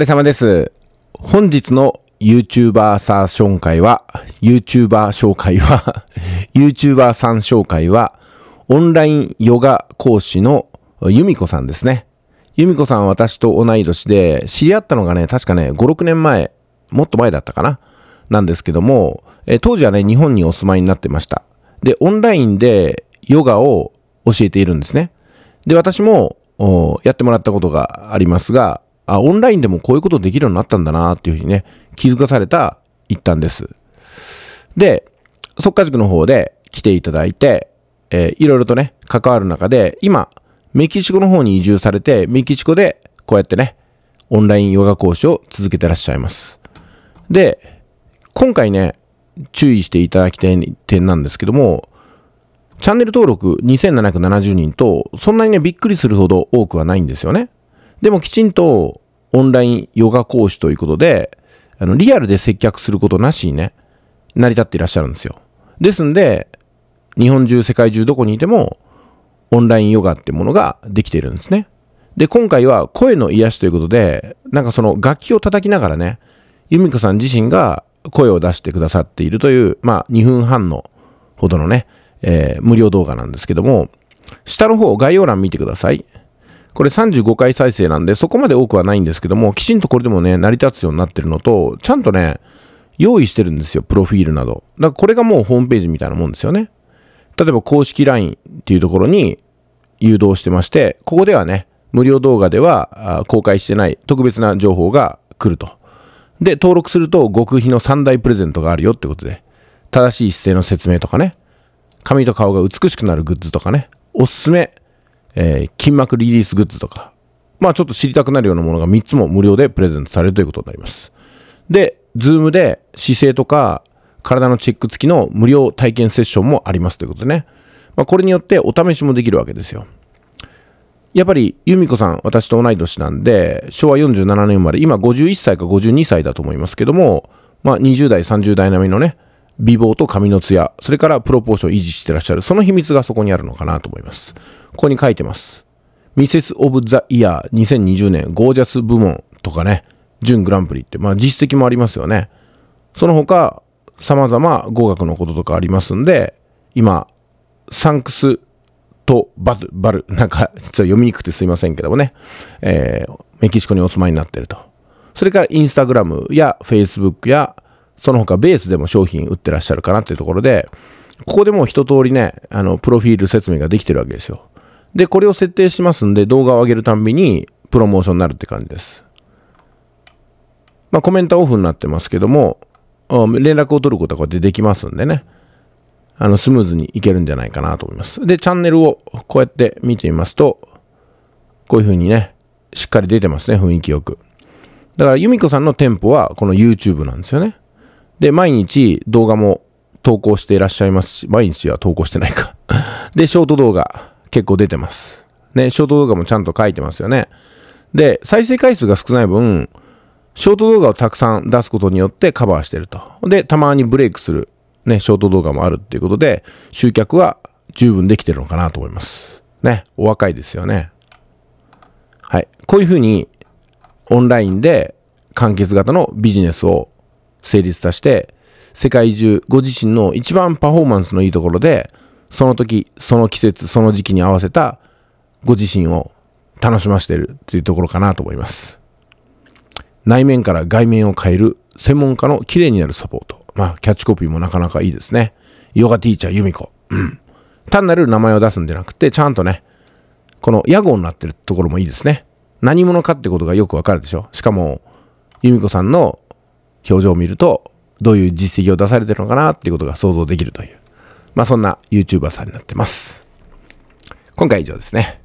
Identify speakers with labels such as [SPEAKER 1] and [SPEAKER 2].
[SPEAKER 1] れ様です。本日の YouTuber さん紹介は、YouTuber 紹介は、YouTuber さん紹介は、オンラインヨガ講師のユミコさんですね。ユミコさんは私と同い年で、知り合ったのがね、確かね、5、6年前、もっと前だったかな、なんですけども、え当時はね、日本にお住まいになってました。で、オンラインでヨガを教えているんですね。で、私もやってもらったことがありますが、あ、オンラインでもこういうことできるようになったんだなっていうふうにね、気づかされた一旦です。で、即化塾の方で来ていただいて、えー、いろいろとね、関わる中で、今、メキシコの方に移住されて、メキシコでこうやってね、オンラインヨガ講師を続けてらっしゃいます。で、今回ね、注意していただきたい点なんですけども、チャンネル登録2770人と、そんなにね、びっくりするほど多くはないんですよね。でもきちんとオンラインヨガ講師ということで、あの、リアルで接客することなしにね、成り立っていらっしゃるんですよ。ですんで、日本中、世界中どこにいても、オンラインヨガってものができているんですね。で、今回は声の癒しということで、なんかその楽器を叩きながらね、ユミコさん自身が声を出してくださっているという、まあ2分半のほどのね、えー、無料動画なんですけども、下の方、概要欄見てください。これ35回再生なんで、そこまで多くはないんですけども、きちんとこれでもね、成り立つようになってるのと、ちゃんとね、用意してるんですよ、プロフィールなど。だからこれがもうホームページみたいなもんですよね。例えば公式 LINE っていうところに誘導してまして、ここではね、無料動画では公開してない特別な情報が来ると。で、登録すると極秘の3大プレゼントがあるよってことで、正しい姿勢の説明とかね、髪と顔が美しくなるグッズとかね、おすすめえー、筋膜リリースグッズとか、まあちょっと知りたくなるようなものが3つも無料でプレゼントされるということになります。で、ズームで姿勢とか体のチェック付きの無料体験セッションもありますということでね。まあ、これによってお試しもできるわけですよ。やっぱり、由美子さん、私と同い年なんで、昭和47年生まれ、今51歳か52歳だと思いますけども、まあ、20代、30代並みのね、美貌と髪のツヤ、それからプロポーションを維持してらっしゃる。その秘密がそこにあるのかなと思います。ここに書いてます。ミセス・オブ・ザ・イヤー2020年ゴージャス部門とかね、準グランプリって、まあ実績もありますよね。その他、様々語学のこととかありますんで、今、サンクスとバル、バル、なんか、実は読みにくくてすいませんけどもね、えー、メキシコにお住まいになってると。それからインスタグラムやフェイスブックやその他ベースでも商品売ってらっしゃるかなっていうところで、ここでもう一通りね、あの、プロフィール説明ができてるわけですよ。で、これを設定しますんで、動画を上げるたんびに、プロモーションになるって感じです。まあ、コメントオフになってますけども、連絡を取ることはこうやってできますんでね、あの、スムーズにいけるんじゃないかなと思います。で、チャンネルをこうやって見てみますと、こういうふうにね、しっかり出てますね、雰囲気よく。だから、由美子さんの店舗は、この YouTube なんですよね。で、毎日動画も投稿していらっしゃいますし、毎日は投稿してないか で、ショート動画結構出てます。ね、ショート動画もちゃんと書いてますよね。で、再生回数が少ない分、ショート動画をたくさん出すことによってカバーしてると。で、たまにブレイクする、ね、ショート動画もあるっていうことで、集客は十分できてるのかなと思います。ね、お若いですよね。はい。こういうふうに、オンラインで完結型のビジネスを成立させて、世界中ご自身の一番パフォーマンスのいいところで、その時、その季節、その時期に合わせたご自身を楽しませてるっていうところかなと思います。内面から外面を変える専門家の綺麗になるサポート。まあ、キャッチコピーもなかなかいいですね。ヨガティーチャーユミコ。うん。単なる名前を出すんじゃなくて、ちゃんとね、この屋号になってるところもいいですね。何者かってことがよくわかるでしょ。しかも、由美子さんの表情を見ると、どういう実績を出されてるのかなっていうことが想像できるという、まあそんな YouTuber さんになってます。今回以上ですね。